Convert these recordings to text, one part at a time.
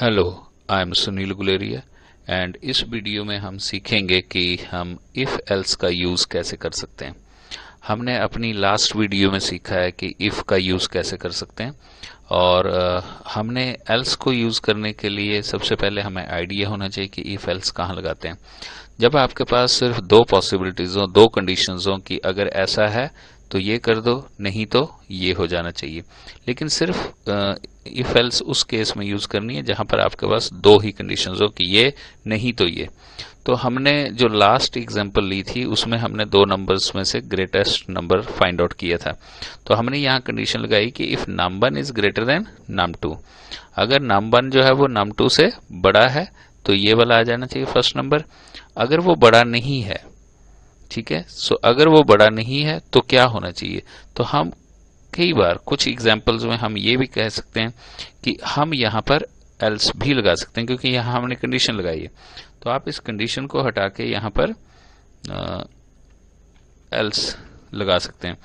hello I am Sunil Guleria and इस वीडियो में हम सीखेंगे कि हम इफ़ एल्स का यूज़ कैसे कर सकते हैं हमने अपनी लास्ट वीडियो में सीखा है कि इफ़ का यूज़ कैसे कर सकते हैं और हमने एल्स को यूज़ करने के लिए सबसे पहले हमें आइडिया होना चाहिए कि इफ़ एल्स कहाँ लगाते हैं जब आपके पास सिर्फ दो पॉसिबिलिटीज़ हो दो कंडीशन हो कि अगर ऐसा है तो ये कर दो नहीं तो ये हो जाना चाहिए लेकिन सिर्फ इफ एल्स उस केस में यूज़ करनी है जहां पर आपके पास दो ही कंडीशंस हो कि ये नहीं तो ये तो हमने जो लास्ट एग्जांपल ली थी उसमें हमने दो नंबर्स में से ग्रेटेस्ट नंबर फाइंड आउट किया था तो हमने यहाँ कंडीशन लगाई कि इफ़ नाम वन इज़ ग्रेटर देन नाम टू अगर नाम वन जो है वो नाम टू से बड़ा है तो ये वाला आ जाना चाहिए फर्स्ट नंबर अगर वो बड़ा नहीं है ठीक है सो अगर वो बड़ा नहीं है तो क्या होना चाहिए तो हम कई बार कुछ एग्जाम्पल्स में हम ये भी कह सकते हैं कि हम यहाँ पर एल्स भी लगा सकते हैं क्योंकि यहाँ हमने कंडीशन लगाई है तो आप इस कंडीशन को हटा के यहाँ पर एल्स लगा सकते हैं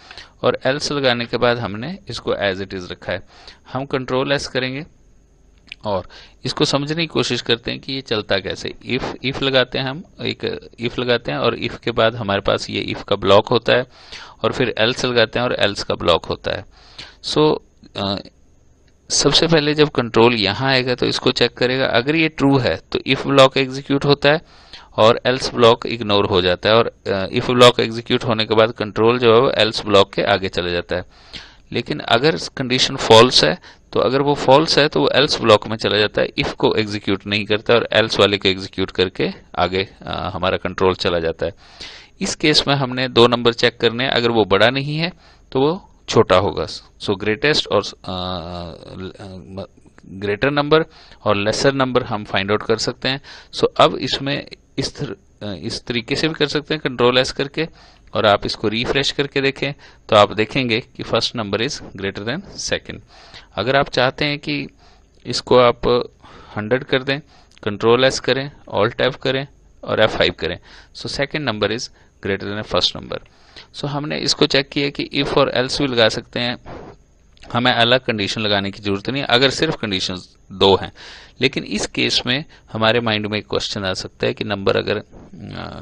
और एल्स लगाने के बाद हमने इसको एज इट इज़ रखा है हम कंट्रोल एस करेंगे और इसको समझने की कोशिश करते हैं कि ये चलता कैसे इफ़ इफ़ लगाते हैं हम एक इफ़ लगाते हैं और इफ़ के बाद हमारे पास ये इफ़ का ब्लॉक होता है और फिर एल्स लगाते हैं और एल्स का ब्लॉक होता है सो so, सबसे पहले जब कंट्रोल यहाँ आएगा तो इसको चेक करेगा अगर ये ट्रू है तो इफ़ ब्लॉक एग्जीक्यूट होता है और एल्स ब्लॉक इग्नोर हो जाता है और इफ़ ब्लॉक एग्जीक्यूट होने के बाद कंट्रोल जो है वो एल्स ब्लॉक के आगे चले जाता है लेकिन अगर कंडीशन फॉल्स है तो अगर वो फॉल्स है तो वो एल्स ब्लॉक में चला जाता है इफ को एग्जीक्यूट नहीं करता और एल्स वाले को एग्जीक्यूट करके आगे आ, हमारा कंट्रोल चला जाता है इस केस में हमने दो नंबर चेक करने हैं अगर वो बड़ा नहीं है तो वो छोटा होगा सो ग्रेटेस्ट और ग्रेटर नंबर और लेसर नंबर हम फाइंड आउट कर सकते हैं सो so, अब इसमें इस इस तरीके से भी कर सकते हैं कंट्रोल एस करके और आप इसको रिफ्रेश करके देखें तो आप देखेंगे कि first number is greater than second अगर आप चाहते हैं कि इसको आप 100 कर दें कंट्रोल एस करें ऑल टैप करें और एफ फाइव करें so second number is greater than first number so हमने इसको चेक किया कि इफ और एल्स भी लगा सकते हैं हमें अलग कंडीशन लगाने की जरूरत नहीं अगर सिर्फ कंडीशन दो हैं लेकिन इस केस में हमारे माइंड में एक क्वेश्चन आ सकता है कि नंबर अगर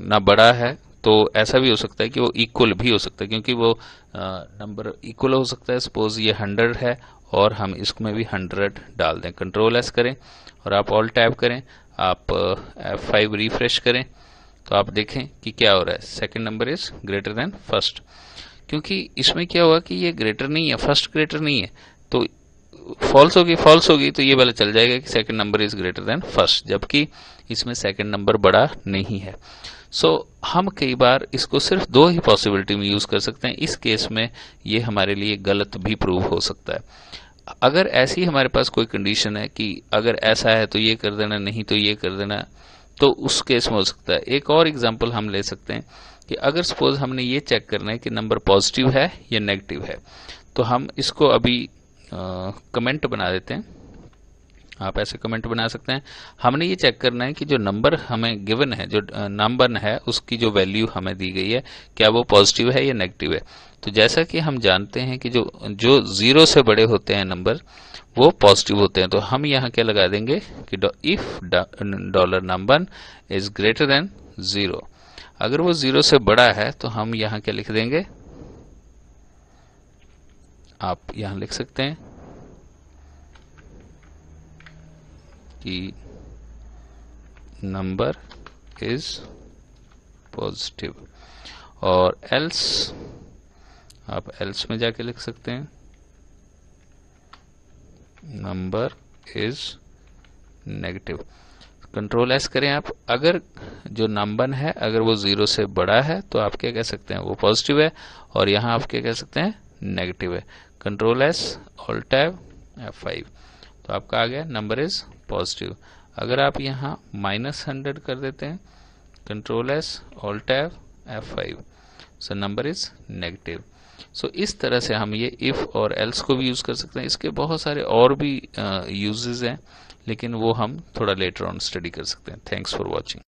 ना बड़ा है तो ऐसा भी हो सकता है कि वो इक्वल भी हो सकता है क्योंकि वो नंबर इक्वल हो सकता है सपोज ये हंड्रेड है और हम इसमें भी हंड्रेड डाल दें कंट्रोल एस करें और आप ऑल टैप करें आप एफ फाइव रिफ्रेश करें तो आप देखें कि क्या हो रहा है second number is greater than first क्योंकि इसमें क्या हुआ कि ये ग्रेटर नहीं है फर्स्ट ग्रेटर नहीं है तो फॉल्स होगी फॉल्स होगी तो ये वाला चल जाएगा कि second number is greater than first जबकि इसमें सेकंड नंबर बड़ा नहीं है सो so, हम कई बार इसको सिर्फ दो ही पॉसिबिलिटी में यूज कर सकते हैं इस केस में ये हमारे लिए गलत भी प्रूव हो सकता है अगर ऐसी हमारे पास कोई कंडीशन है कि अगर ऐसा है तो ये कर देना नहीं तो ये कर देना तो उस केस में हो सकता है एक और एग्जाम्पल हम ले सकते हैं कि अगर सपोज हमने ये चेक करना है कि नंबर पॉजिटिव है या नेगेटिव है तो हम इसको अभी कमेंट बना देते हैं आप ऐसे कमेंट बना सकते हैं हमने ये चेक करना है कि जो नंबर हमें गिवन है जो नंबर है उसकी जो वैल्यू हमें दी गई है क्या वो पॉजिटिव है या नेगेटिव है तो जैसा कि हम जानते हैं कि जो जो जीरो से बड़े होते हैं नंबर वो पॉजिटिव होते हैं तो हम यहाँ क्या लगा देंगे कि if dollar number is greater than zero अगर वो जीरो से बड़ा है तो हम यहाँ क्या लिख देंगे आप यहां लिख सकते हैं कि नंबर इज पॉजिटिव और एल्स आप एल्स में जाके लिख सकते हैं number is negative control S करें आप अगर जो नंबर है अगर वो जीरो से बड़ा है तो आप क्या कह सकते हैं वो पॉजिटिव है और यहां आप क्या कह सकते हैं नेगेटिव है control S alt tab F five तो आपका आ गया नंबर इज पॉजिटिव अगर आप यहाँ माइनस हंड्रेड कर देते हैं control S alt tab F five so number is negative so इस तरह से हम ये इफ़ और एल्स को भी यूज़ कर सकते हैं इसके बहुत सारे और भी यूजेज हैं लेकिन वो हम थोड़ा लेटर ऑन स्टडी कर सकते हैं थैंक्स फॉर वॉचिंग